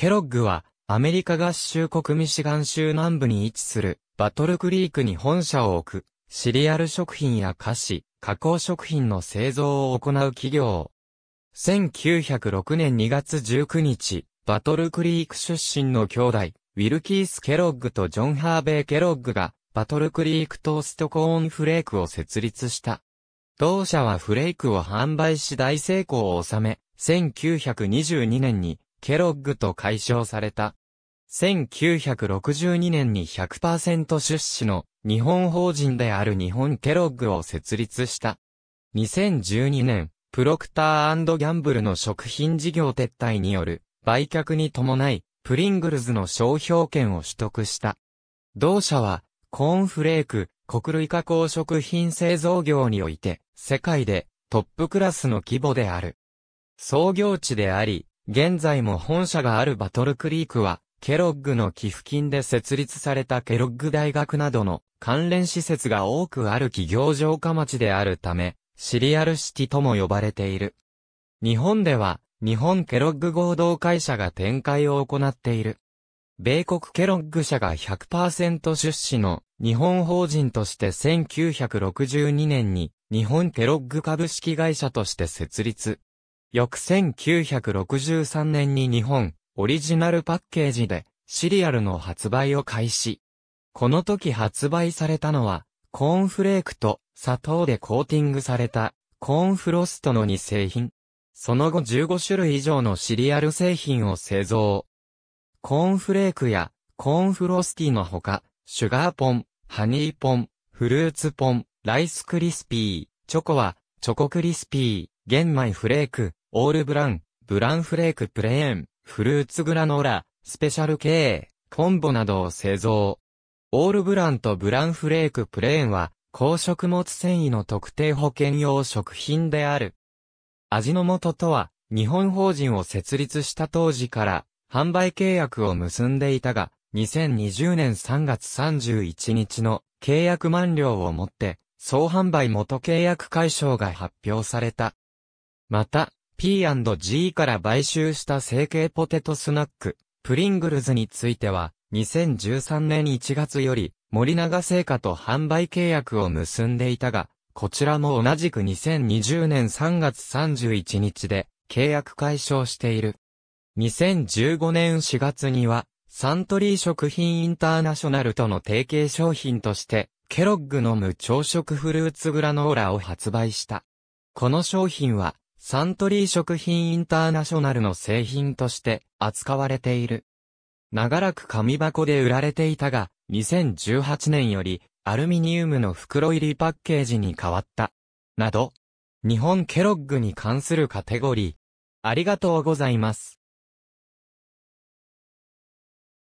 ケロッグは、アメリカ合衆国ミシガン州南部に位置する、バトルクリークに本社を置く、シリアル食品や菓子、加工食品の製造を行う企業。1906年2月19日、バトルクリーク出身の兄弟、ウィルキース・ケロッグとジョン・ハーベイ・ケロッグが、バトルクリークトーストコーンフレークを設立した。同社はフレークを販売し大成功を収め、1922年にケロッグと解消された。1962年に100%出資の日本法人である日本ケロッグを設立した。2012年、プロクターギャンブルの食品事業撤退による売却に伴い、プリングルズの商標権を取得した。同社は、コーンフレーク、穀類加工食品製造業において、世界でトップクラスの規模である。創業地であり、現在も本社があるバトルクリークは、ケロッグの寄付金で設立されたケロッグ大学などの関連施設が多くある企業城下町であるため、シリアルシティとも呼ばれている。日本では、日本ケロッグ合同会社が展開を行っている。米国ケロッグ社が100%出資の日本法人として1962年に日本ケロッグ株式会社として設立。翌1963年に日本、オリジナルパッケージで、シリアルの発売を開始。この時発売されたのは、コーンフレークと砂糖でコーティングされた、コーンフロストの2製品。その後15種類以上のシリアル製品を製造。コーンフレークやコーンフロスティのほか、シュガーポン、ハニーポン、フルーツポン、ライスクリスピー、チョコはチョコクリスピー、玄米フレーク、オールブラン、ブランフレークプレーン、フルーツグラノーラ、スペシャル系、コンボなどを製造。オールブランとブランフレークプレーンは、高食物繊維の特定保険用食品である。味の素とは、日本法人を設立した当時から、販売契約を結んでいたが、2020年3月31日の契約満了をもって、総販売元契約解消が発表された。また、P&G から買収した成形ポテトスナック、プリングルズについては、2013年1月より、森永製菓と販売契約を結んでいたが、こちらも同じく2020年3月31日で、契約解消している。2015年4月には、サントリー食品インターナショナルとの提携商品として、ケロッグの無朝食フルーツグラノーラを発売した。この商品は、サントリー食品インターナショナルの製品として扱われている。長らく紙箱で売られていたが、2018年よりアルミニウムの袋入りパッケージに変わった。など、日本ケロッグに関するカテゴリー。ありがとうございます。